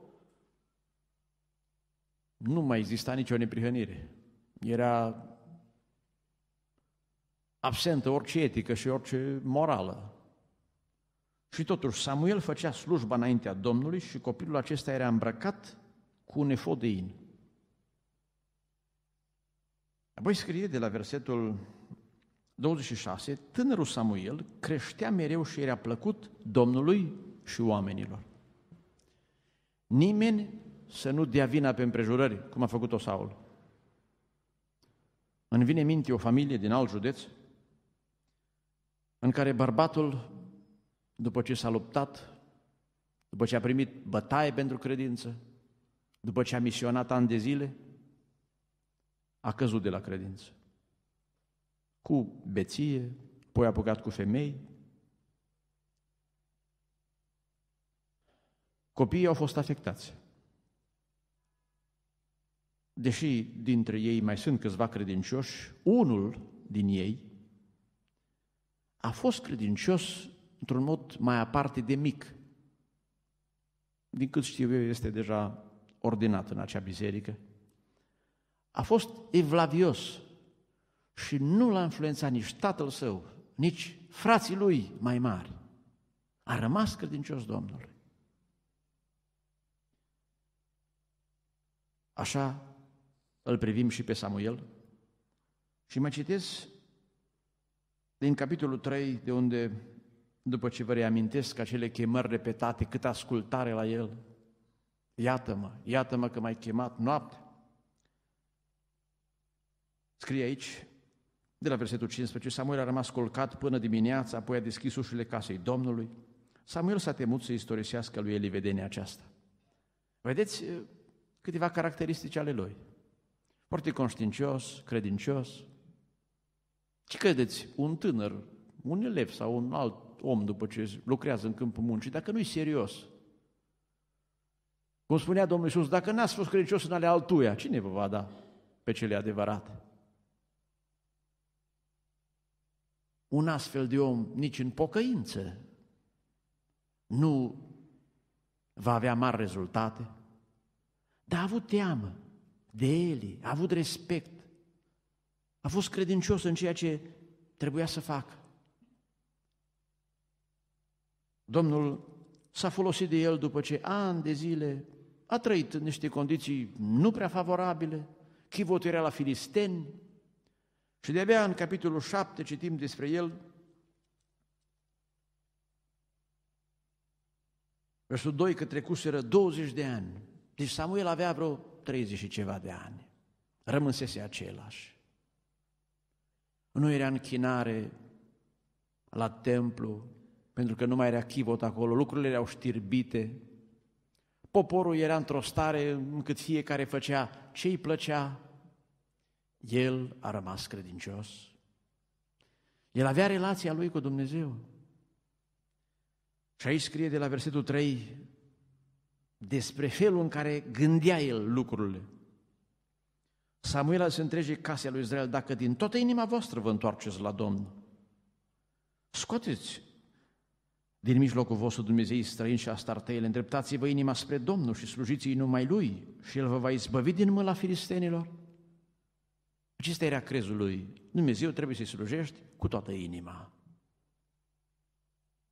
nu mai exista nicio neprihănire. Era absentă orice etică și orice morală. Și totuși, Samuel făcea slujba înaintea Domnului și copilul acesta era îmbrăcat cu un efod de in. Apoi scrie de la versetul 26, tânărul Samuel creștea mereu și era plăcut Domnului și oamenilor. Nimeni să nu dea vina pe împrejurări, cum a făcut-o Saul. Îmi vine minte o familie din alt județ în care bărbatul, după ce s-a luptat, după ce a primit bătaie pentru credință, după ce a misionat ani de zile, a căzut de la credință. Cu beție, apoi a apucat cu femei. Copiii au fost afectați. Deși dintre ei mai sunt câțiva credincioși, unul din ei a fost credincios într-un mod mai aparte de mic. Din cât știu eu, este deja ordinat în acea biserică. A fost evlavios și nu l-a influențat nici tatăl său, nici frații lui mai mari. A rămas credincios Domnului. Așa îl privim și pe Samuel și mă citesc din capitolul 3, de unde, după ce vă reamintesc acele chemări repetate, cât ascultare la el, iată-mă, iată-mă că m-ai chemat noapte. Scrie aici, de la versetul 15, Samuel a rămas colcat până dimineața, apoi a deschis ușile casei Domnului. Samuel s-a temut să istorisească lui Eli vedenia aceasta. Vedeți eh, câteva caracteristici ale lui. Foarte conștiincios, credincios, ce credeți? Un tânăr, un elev sau un alt om după ce lucrează în câmpul muncii, dacă nu-i serios, cum spunea Domnul Iisus, dacă n-ați fost credincios în ale altuia, cine vă va da pe cele adevărate? Un astfel de om nici în pocăință nu va avea mari rezultate, dar a avut teamă de el, a avut respect a fost credincios în ceea ce trebuia să facă. Domnul s-a folosit de el după ce ani de zile a trăit în niște condiții nu prea favorabile, Chivot era la filisteni și de-abia în capitolul 7 citim despre el Versul 2, că trecuseră 20 de ani. Deci Samuel avea vreo 30 și ceva de ani. Rămânsese același. Nu era închinare la templu, pentru că nu mai era chivot acolo, lucrurile erau știrbite. Poporul era într-o stare încât fiecare făcea ce îi plăcea. El a rămas credincios. El avea relația lui cu Dumnezeu. Și aici scrie de la versetul 3 despre felul în care gândea el lucrurile. Samuel se întrege casa lui Israel, dacă din toată inima voastră vă întoarceți la Domnul, scoateți din mijlocul vostru Dumnezei străini și astarteile, îndreptați-vă inima spre Domnul și slujiți-i numai Lui și El vă va izbăvi din mâna filistenilor. Acesta era crezul lui. Dumnezeu trebuie să-i slujești cu toată inima.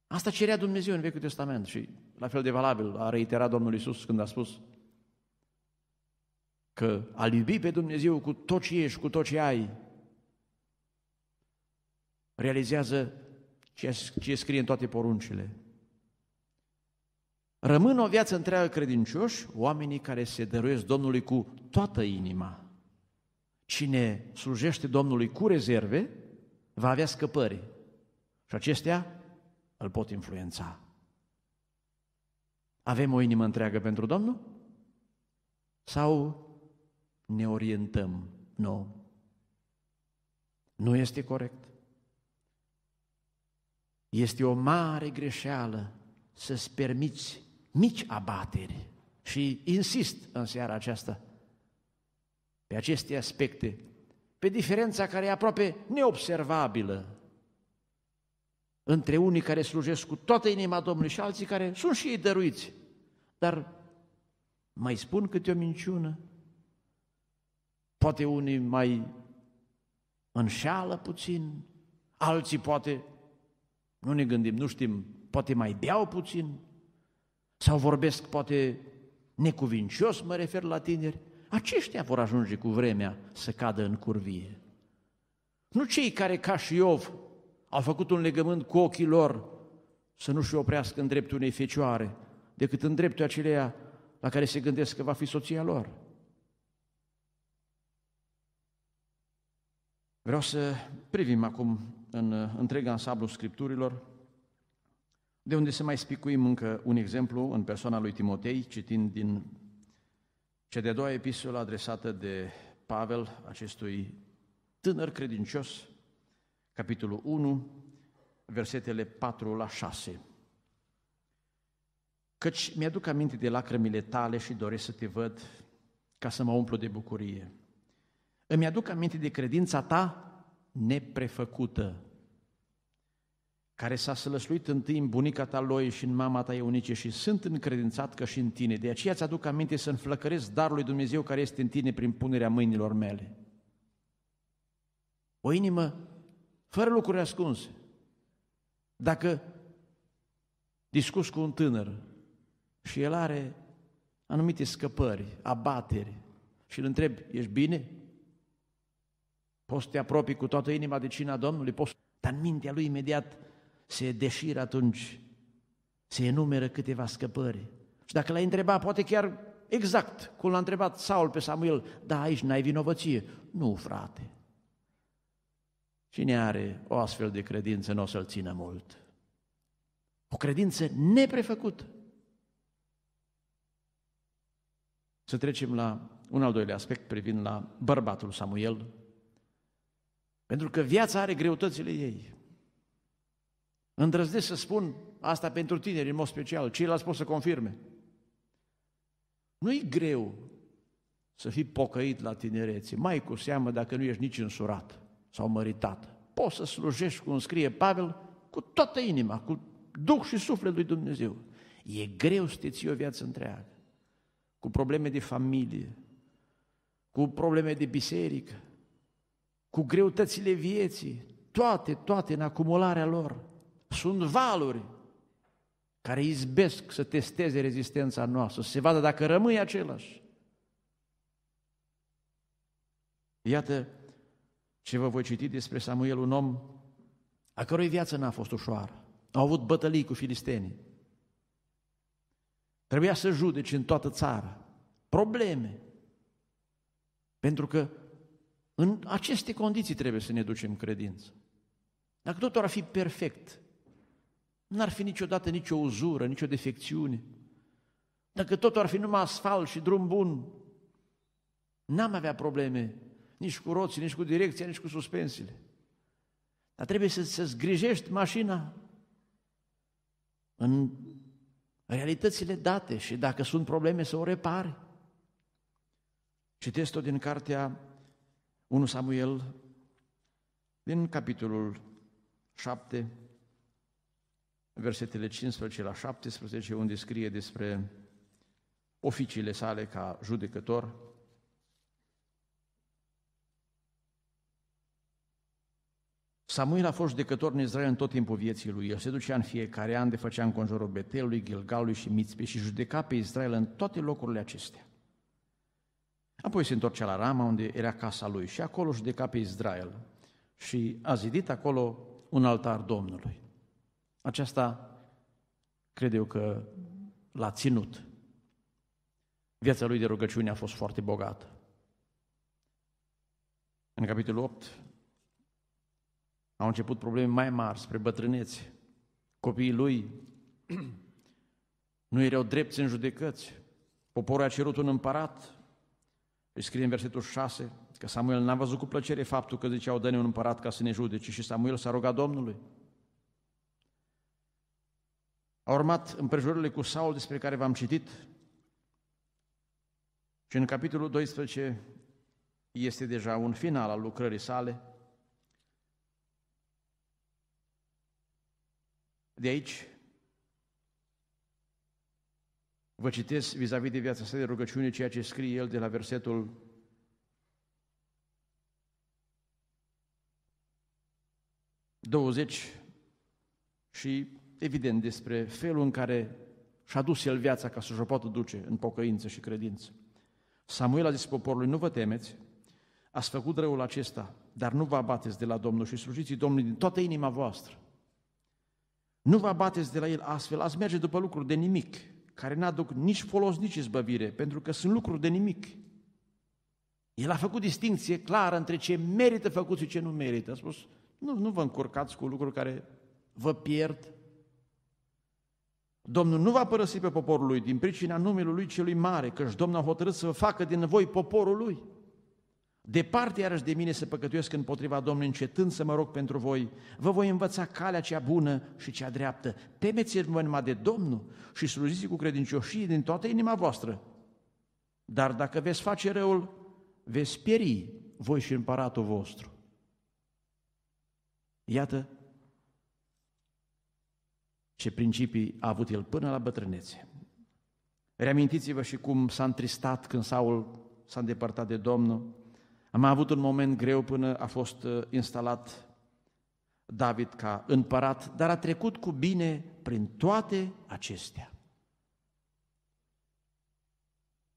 Asta cerea Dumnezeu în Vechiul Testament și la fel de valabil a reiterat Domnul Isus când a spus Că a iubi pe Dumnezeu cu tot ce ești, cu tot ce ai, realizează ce scrie în toate poruncile. Rămân o viață întreagă credincioși oamenii care se dăruiesc Domnului cu toată inima. Cine slujește Domnului cu rezerve, va avea scăpări și acestea îl pot influența. Avem o inimă întreagă pentru Domnul? Sau ne orientăm. Nu. Nu este corect. Este o mare greșeală să-ți permiți mici abateri. Și insist în seara aceasta pe aceste aspecte, pe diferența care e aproape neobservabilă între unii care slujesc cu toată inima Domnului și alții care sunt și ei dăruiți, dar mai spun câte o minciună, Poate unii mai înșeală puțin, alții poate, nu ne gândim, nu știm, poate mai beau puțin, sau vorbesc poate necuvincios, mă refer la tineri, aceștia vor ajunge cu vremea să cadă în curvie. Nu cei care, ca și Iov, au făcut un legământ cu ochii lor să nu-și oprească în dreptul unei fecioare, decât în dreptul aceleia la care se gândesc că va fi soția lor. Vreau să privim acum în uh, întreg ansamblu Scripturilor, de unde să mai spicuim încă un exemplu în persoana lui Timotei, citind din cea de-a doua epistolă adresată de Pavel acestui tânăr credincios, capitolul 1, versetele 4 la 6. Căci mi-aduc aminte de lacrimile tale și doresc să te văd ca să mă umplu de bucurie. Îmi aduc aminte de credința ta neprefăcută, care s-a slăsluit întâi în bunica ta lui și în mama ta Eunice și sunt încredințat că și în tine. De aceea îți aduc aminte să înflăcăresc darul lui Dumnezeu care este în tine prin punerea mâinilor mele. O inimă fără lucruri ascunse. Dacă discuți cu un tânăr și el are anumite scăpări, abateri și îl întrebi, ești bine? Poți să te apropii cu toată inima de cina Domnului, poți... dar în mintea lui imediat se deșiră atunci, se enumeră câteva scăpări. Și dacă l-ai întrebat, poate chiar exact cum l-a întrebat Saul pe Samuel, da, aici n-ai vinovăție. Nu, frate. Cine are o astfel de credință nu o să-l țină mult. O credință neprefăcută. Să trecem la un al doilea aspect privind la bărbatul Samuel, pentru că viața are greutățile ei. Îndrăznesc să spun asta pentru tineri în mod special, ceilalți pot să confirme. Nu-i greu să fii pocăit la tinerețe, mai cu seamă dacă nu ești nici însurat sau măritat. Poți să slujești, cum scrie Pavel, cu toată inima, cu Duh și suflet lui Dumnezeu. E greu să te ții o viață întreagă, cu probleme de familie, cu probleme de biserică, cu greutățile vieții, toate, toate în acumularea lor. Sunt valuri care izbesc să testeze rezistența noastră, să se vadă dacă rămâi același. Iată ce vă voi citi despre Samuel, un om a cărui viață n-a fost ușoară. Au avut bătălii cu filistenii. Trebuia să judeci în toată țara. Probleme. Pentru că în aceste condiții trebuie să ne ducem credință. Dacă totul ar fi perfect, n-ar fi niciodată nicio uzură, nicio defecțiune. Dacă totul ar fi numai asfalt și drum bun, n-am avea probleme nici cu roții, nici cu direcția, nici cu suspensiile. Dar trebuie să, să-ți grijești mașina în realitățile date și dacă sunt probleme să o repari. Citesc o din cartea 1 Samuel, din capitolul 7, versetele 15 la 17, unde scrie despre oficiile sale ca judecător, Samuel a fost judecător în Israel în tot timpul vieții lui. El se ducea în fiecare an de făcea în conjurul Betelului, Gilgalului și Mitzpe și judeca pe Israel în toate locurile acestea. Apoi se întorcea la Rama, unde era casa lui, și acolo judeca pe Israel. Și a zidit acolo un altar Domnului. Aceasta cred eu că l-a ținut. Viața lui de rugăciune a fost foarte bogată. În capitolul 8 au început probleme mai mari spre bătrâneți. Copiii lui [CLEARS THROAT] nu erau drepți în judecăți. Poporul a cerut un împărat îi scrie în versetul 6 că Samuel n-a văzut cu plăcere faptul că ziceau, dă-ne un împărat ca să ne judece și Samuel s-a rugat Domnului. A urmat împrejurările cu Saul despre care v-am citit și în capitolul 12 este deja un final al lucrării sale. De aici Vă citesc vis-a-vis de viața sa de rugăciune ceea ce scrie el de la versetul 20 și evident despre felul în care și-a dus el viața ca să-și o poată duce în pocăință și credință. Samuel a zis poporului, nu vă temeți, ați făcut răul acesta, dar nu vă abateți de la Domnul și slujiți Domnului din toată inima voastră. Nu vă abateți de la el astfel, ați merge după lucruri de nimic, care n-aduc nici folos, nici izbăvire, pentru că sunt lucruri de nimic. El a făcut distinție clară între ce merită făcut și ce nu merită. A spus, nu, nu vă încurcați cu lucruri care vă pierd. Domnul nu va părăsi pe poporul lui din pricina numelui lui celui mare, căci Domnul a hotărât să vă facă din voi poporul lui. Departe iarăși de mine să păcătuiesc împotriva Domnului, încetând să mă rog pentru voi, vă voi învăța calea cea bună și cea dreaptă. Temeți-vă numai de Domnul și slujiți cu credincioșie din toată inima voastră. Dar dacă veți face răul, veți pieri voi și împăratul vostru. Iată ce principii a avut el până la bătrânețe. Reamintiți-vă și cum s-a întristat când Saul s-a îndepărtat de Domnul, am avut un moment greu până a fost uh, instalat David ca împărat, dar a trecut cu bine prin toate acestea.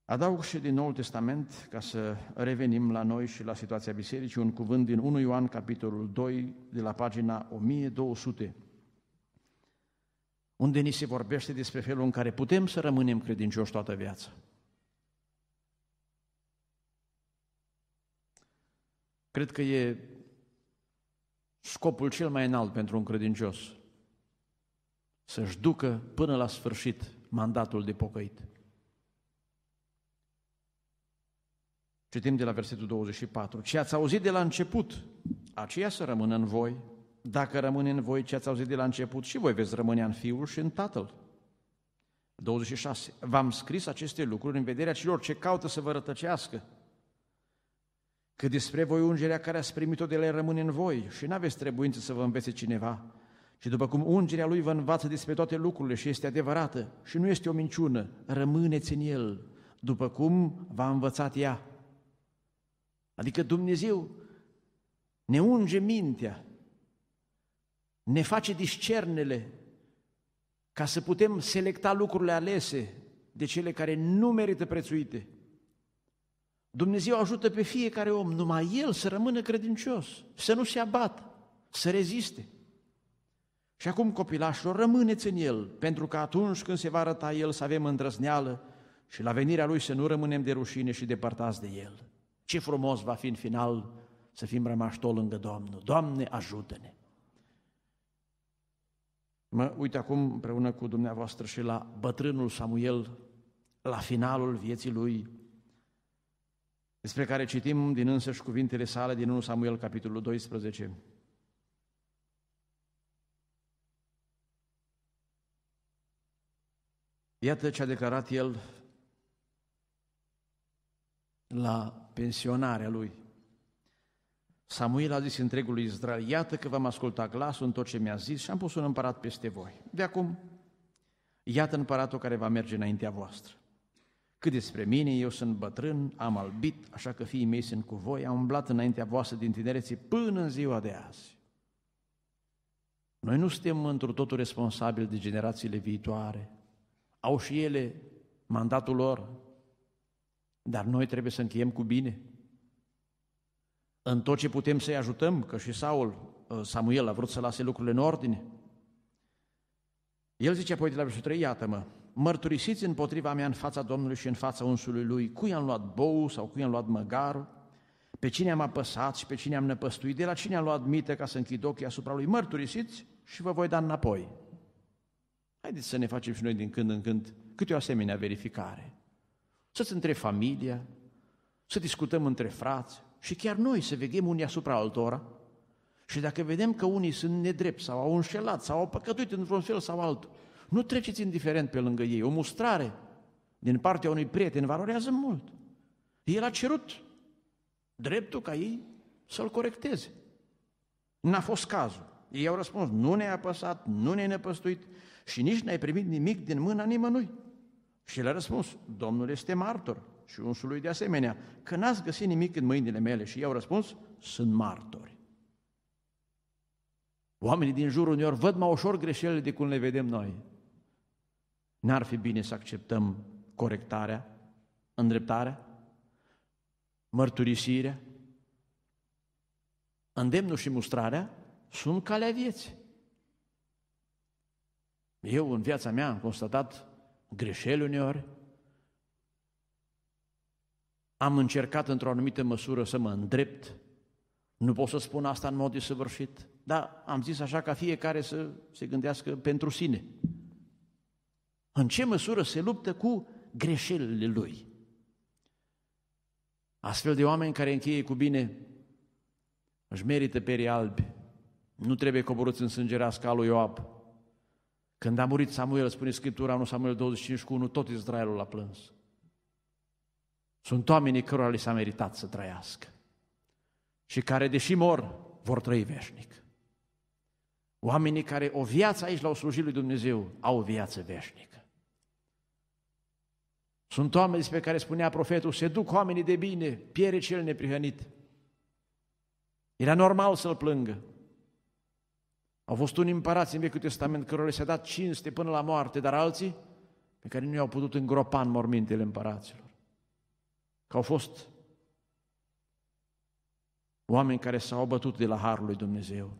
Adaug și din Noul Testament, ca să revenim la noi și la situația bisericii, un cuvânt din 1 Ioan, capitolul 2, de la pagina 1200, unde ni se vorbește despre felul în care putem să rămânem credincioși toată viața. Cred că e scopul cel mai înalt pentru un credincios. Să-și ducă până la sfârșit mandatul de pocăit. Citim de la versetul 24. Ce ați auzit de la început, aceea să rămână în voi. Dacă rămâne în voi ce ați auzit de la început, și voi veți rămâne în Fiul și în Tatăl. 26. V-am scris aceste lucruri în vederea celor ce caută să vă rătăcească, Că despre voi ungerea care ați primit-o de la el rămâne în voi și nu aveți trebuință să vă învețe cineva, și după cum ungerea lui vă învață despre toate lucrurile și este adevărată și nu este o minciună, rămâneți în el, după cum v-a învățat ea. Adică Dumnezeu ne unge mintea, ne face discernele ca să putem selecta lucrurile alese de cele care nu merită prețuite Dumnezeu ajută pe fiecare om, numai el să rămână credincios, să nu se abată, să reziste. Și acum, copilașilor, rămâneți în el, pentru că atunci când se va arăta el să avem îndrăzneală și la venirea lui să nu rămânem de rușine și departați de el. Ce frumos va fi în final să fim rămași tot lângă Domnul. Doamne, ajută-ne! Mă uit acum împreună cu dumneavoastră și la bătrânul Samuel, la finalul vieții lui, despre care citim din însăși cuvintele sale din 1 Samuel, capitolul 12. Iată ce a declarat el la pensionarea lui. Samuel a zis întregului Israel, iată că v-am ascultat glasul în tot ce mi-a zis și am pus un împărat peste voi. De acum, iată împăratul care va merge înaintea voastră. Cât despre mine, eu sunt bătrân, am albit, așa că fiii mei sunt cu voi, am umblat înaintea voastră din tinereții până în ziua de azi. Noi nu suntem într totul responsabili de generațiile viitoare. Au și ele mandatul lor, dar noi trebuie să încheiem cu bine. În tot ce putem să-i ajutăm, că și Saul, ă, Samuel a vrut să lase lucrurile în ordine. El zice apoi de la versetul 3, iată-mă, mărturisiți împotriva mea în fața Domnului și în fața unsului lui, cui am luat bou sau cui am luat măgarul, pe cine am apăsat și pe cine am năpăstuit, de la cine am luat mite ca să închid ochii asupra lui, mărturisiți și vă voi da înapoi. Haideți să ne facem și noi din când în când câte o asemenea verificare. Să-ți între familia, să discutăm între frați și chiar noi să veghem unii asupra altora. Și dacă vedem că unii sunt nedrept sau au înșelat sau au păcătuit într-un fel sau altul, nu treceți indiferent pe lângă ei. O mustrare din partea unui prieten valorează mult. El a cerut dreptul ca ei să-l corecteze. N-a fost cazul. Ei au răspuns, nu ne-ai apăsat, nu ne-ai nepăstuit și nici n-ai primit nimic din mâna nimănui. Și le-a răspuns, Domnul este martor și lui de asemenea, că n-ați găsit nimic în mâinile mele. Și ei au răspuns, sunt martori. Oamenii din jurul uneori văd mai ușor greșelile de cum le vedem noi. N-ar fi bine să acceptăm corectarea, îndreptarea, mărturisirea, îndemnul și mustrarea sunt calea vieții. Eu în viața mea am constatat greșeli uneori, am încercat într-o anumită măsură să mă îndrept, nu pot să spun asta în mod desăvârșit, dar am zis așa ca fiecare să se gândească pentru sine – în ce măsură se luptă cu greșelile lui. Astfel de oameni care încheie cu bine își merită perii albi, nu trebuie coborâți în sângerea scalului Ioab. Când a murit Samuel, spune Scriptura, 1 Samuel 25 cu 1, tot Israelul a plâns. Sunt oamenii cărora li s-a meritat să trăiască și care, deși mor, vor trăi veșnic. Oamenii care o viață aici l-au slujit lui Dumnezeu, au o viață veșnică. Sunt oameni despre care spunea profetul, se duc oamenii de bine, piere cel neprihănit. Era normal să-l plângă. Au fost unii împărați în Vechiul Testament cărora le s-a dat cinste până la moarte, dar alții pe care nu i-au putut îngropa în mormintele împăraților. Că au fost oameni care s-au bătut de la Harul lui Dumnezeu.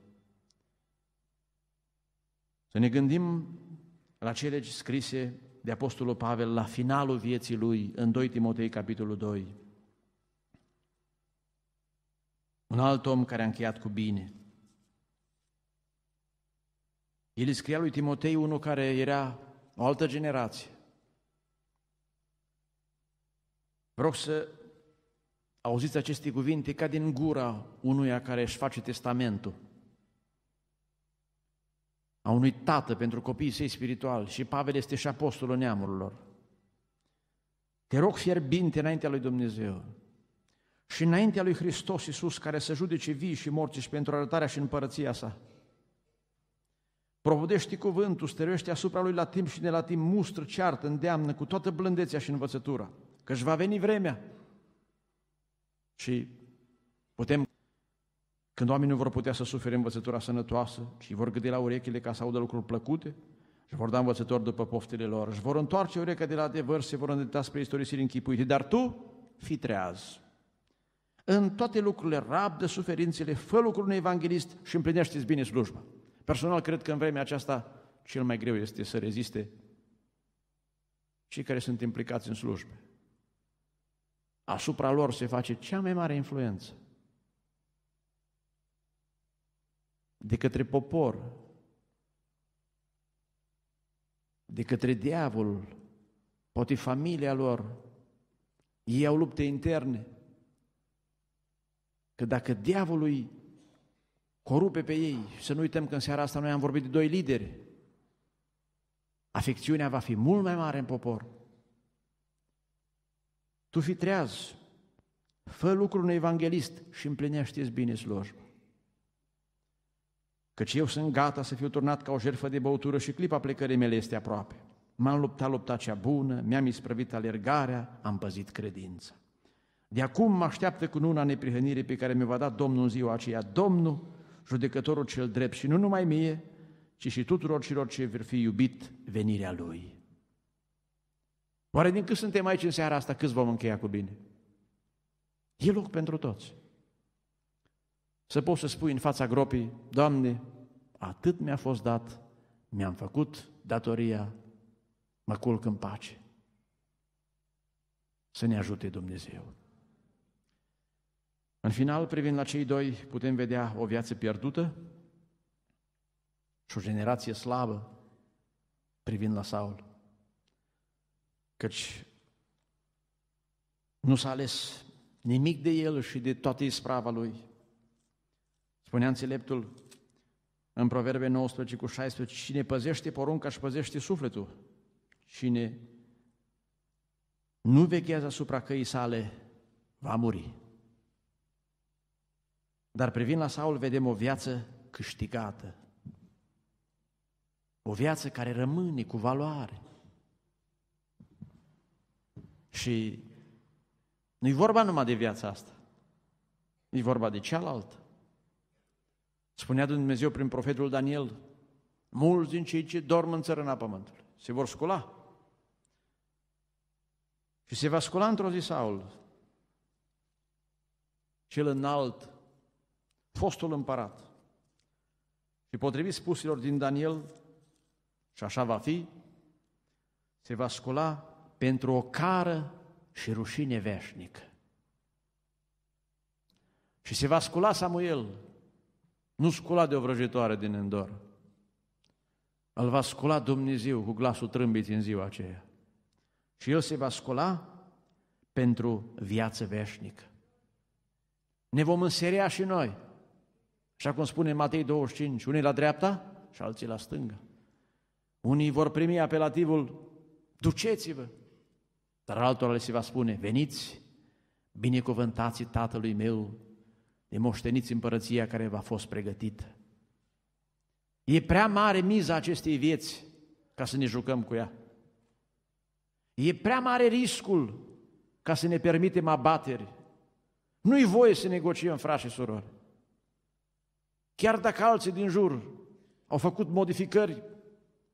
Să ne gândim la cele scrise de Apostolul Pavel la finalul vieții lui, în 2 Timotei, capitolul 2. Un alt om care a încheiat cu bine. El scria lui Timotei, unul care era o altă generație. Vreau să auziți aceste cuvinte ca din gura unuia care își face testamentul a unui tată pentru copiii săi spirituali și Pavel este și apostolul neamurilor. Te rog fierbinte înaintea lui Dumnezeu și înaintea lui Hristos Iisus care să judece vii și morți și pentru arătarea și împărăția sa. Provodește cuvântul, stăruiește asupra lui la timp și de la timp, mustră, ceartă, îndeamnă cu toată blândețea și învățătura, că își va veni vremea. Și putem când oamenii nu vor putea să sufere învățătura sănătoasă și vor gâde la urechile ca să audă lucruri plăcute, își vor da învățători după poftele lor, își vor întoarce urechea de la adevăr, se vor îndrepta spre istorisiri închipuite, dar tu fi treaz. În toate lucrurile rabdă suferințele, fă lucrul unui evanghelist și împlinește bine slujba. Personal, cred că în vremea aceasta cel mai greu este să reziste cei care sunt implicați în slujbe. Asupra lor se face cea mai mare influență. de către popor, de către diavol, poate familia lor. Ei au lupte interne. Că dacă diavolul corupe pe ei, să nu uităm că în seara asta noi am vorbit de doi lideri, afecțiunea va fi mult mai mare în popor. Tu fi treaz, fă lucrul unui evanghelist și împlinește-ți bine slujba căci eu sunt gata să fiu turnat ca o jertfă de băutură și clipa plecării mele este aproape. M-am luptat lupta cea bună, mi-am isprăvit alergarea, am păzit credința. De acum mă așteaptă cu una neprihănire pe care mi-o va da Domnul în ziua aceea, Domnul, judecătorul cel drept și nu numai mie, ci și tuturor celor ce vor fi iubit venirea Lui. Oare din cât suntem aici în seara asta, câți vom încheia cu bine? E loc pentru toți. Să poți să spui în fața gropii, Doamne, atât mi-a fost dat, mi-am făcut datoria, mă culc în pace. Să ne ajute Dumnezeu. În final, privind la cei doi, putem vedea o viață pierdută și o generație slabă privind la Saul. Căci nu s-a ales nimic de el și de toată isprava lui. Spunea înțeleptul în Proverbe 19 cu 16, cine păzește porunca și păzește sufletul, cine nu vechează asupra căii sale, va muri. Dar privind la Saul, vedem o viață câștigată. O viață care rămâne cu valoare. Și nu-i vorba numai de viața asta, e vorba de cealaltă. Spunea Dumnezeu prin profetul Daniel, mulți din cei ce dorm în țărâna pământului se vor scula. Și se va scula într-o zi Saul, cel înalt, fostul împărat. Și potrivit spusilor din Daniel, și așa va fi, se va scula pentru o cară și rușine veșnică. Și se va scula Samuel nu scula de o vrăjitoare din îndor. Îl va scula Dumnezeu cu glasul trâmbit în ziua aceea. Și el se va scula pentru viață veșnică. Ne vom înseria și noi. Așa cum spune Matei 25, unii la dreapta și alții la stânga. Unii vor primi apelativul, duceți-vă, dar altora le se va spune, veniți, binecuvântați Tatălui meu de moșteniți împărăția care v-a fost pregătită. E prea mare miza acestei vieți ca să ne jucăm cu ea. E prea mare riscul ca să ne permitem abateri. Nu-i voie să negociem, frați și surori. Chiar dacă alții din jur au făcut modificări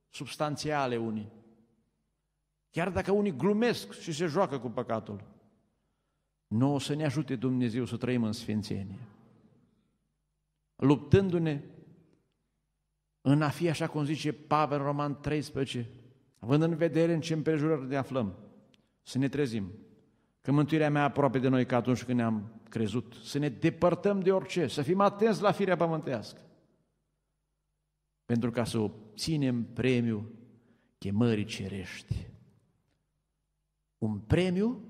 substanțiale unii, chiar dacă unii glumesc și se joacă cu păcatul, o să ne ajute Dumnezeu să trăim în sfințenie. Luptându-ne în a fi, așa cum zice Pavel Roman 13, având în vedere în ce împrejurări ne aflăm, să ne trezim, că mântuirea mea aproape de noi ca atunci când ne-am crezut, să ne depărtăm de orice, să fim atenți la firea pământească, pentru ca să obținem premiul chemării cerești. Un premiu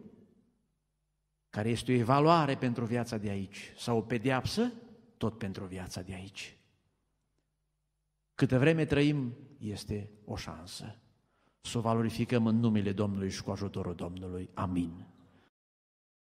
care este o evaluare pentru viața de aici, sau o pedeapsă, tot pentru viața de aici. Câte vreme trăim, este o șansă. Să o valorificăm în numele Domnului și cu ajutorul Domnului. Amin.